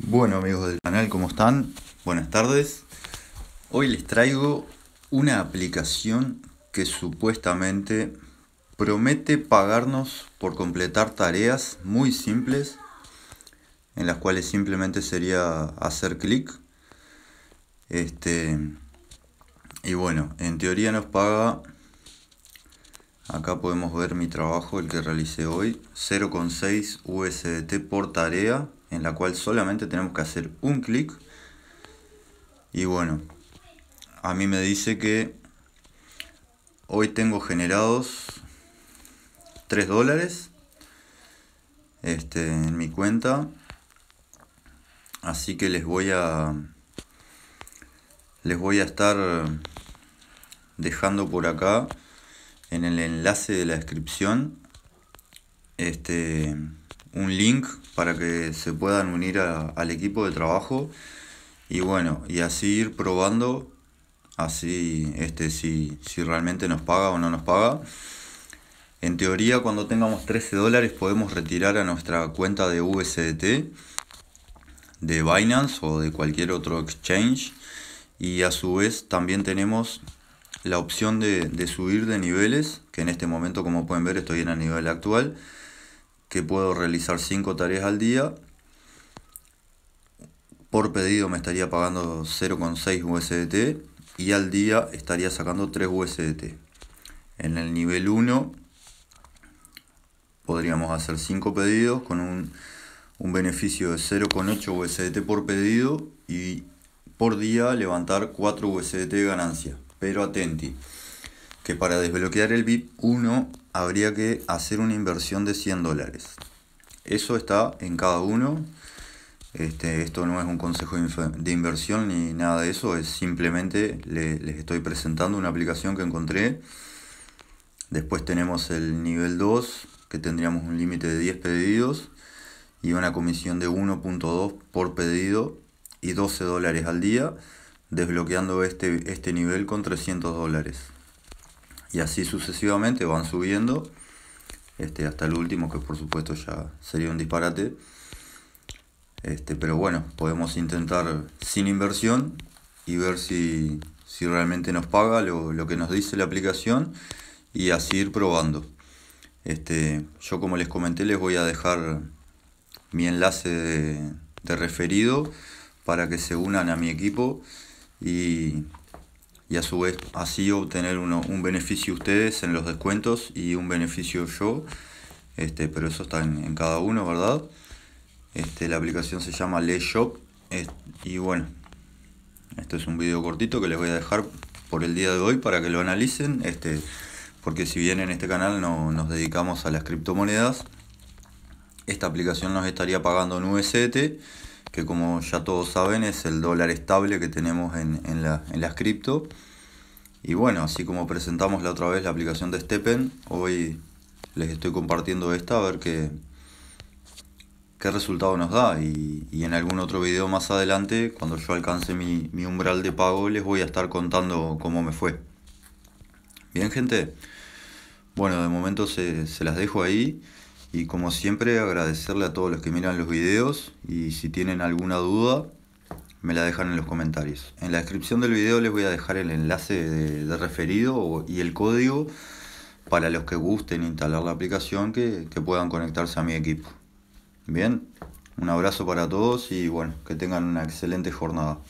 Bueno amigos del canal, ¿cómo están? Buenas tardes. Hoy les traigo una aplicación que supuestamente promete pagarnos por completar tareas muy simples, en las cuales simplemente sería hacer clic. Este, y bueno, en teoría nos paga, acá podemos ver mi trabajo, el que realicé hoy, 0,6 USDT por tarea en la cual solamente tenemos que hacer un clic. Y bueno, a mí me dice que hoy tengo generados 3 dólares este, en mi cuenta. Así que les voy a les voy a estar dejando por acá en el enlace de la descripción este un link para que se puedan unir al equipo de trabajo y bueno, y así ir probando, así este, si, si realmente nos paga o no nos paga. En teoría, cuando tengamos 13 dólares podemos retirar a nuestra cuenta de USDT, de Binance o de cualquier otro exchange. Y a su vez también tenemos la opción de, de subir de niveles, que en este momento como pueden ver estoy en el nivel actual que puedo realizar 5 tareas al día. Por pedido me estaría pagando 0,6 USDT y al día estaría sacando 3 USDT. En el nivel 1 podríamos hacer 5 pedidos con un, beneficio de 0,8 USDT por pedido y por día levantar 4 USDT de ganancia. Pero atenti que para desbloquear el VIP 1 habría que hacer una inversión de 100 dólares. Eso está en cada uno. Este, esto no es un consejo de inversión ni nada de eso, es simplemente les estoy presentando una aplicación que encontré. Después tenemos el nivel 2, que tendríamos un límite de 10 pedidos y una comisión de 1.2 por pedido y 12 dólares al día, desbloqueando este, este nivel con 300 dólares y así sucesivamente van subiendo este, hasta el último que por supuesto ya sería un disparate este, pero bueno podemos intentar sin inversión y ver si, si realmente nos paga lo, que nos dice la aplicación y así ir probando este, yo como les comenté les voy a dejar mi enlace de, de referido para que se unan a mi equipo y y a su vez así obtener un beneficio ustedes en los descuentos y un beneficio yo. Este, pero eso está en, cada uno, ¿verdad? Este, la aplicación se llama LeShop y bueno, esto es un video cortito que les voy a dejar por el día de hoy para que lo analicen. Este, porque si bien en este canal no, nos dedicamos a las criptomonedas, esta aplicación nos estaría pagando en USDT que como ya todos saben es el dólar estable que tenemos en, la, las cripto. Y bueno, así como presentamos la otra vez la aplicación de stepen hoy les estoy compartiendo esta a ver qué, qué resultado nos da. Y, en algún otro video más adelante, cuando yo alcance mi, umbral de pago, les voy a estar contando cómo me fue. Bien, gente. Bueno, de momento se, se las dejo ahí. Y como siempre, agradecerle a todos los que miran los videos y si tienen alguna duda, me la dejan en los comentarios. En la descripción del video les voy a dejar el enlace de, referido y el código para los que gusten instalar la aplicación que, que puedan conectarse a mi equipo. Bien, un abrazo para todos y bueno, que tengan una excelente jornada.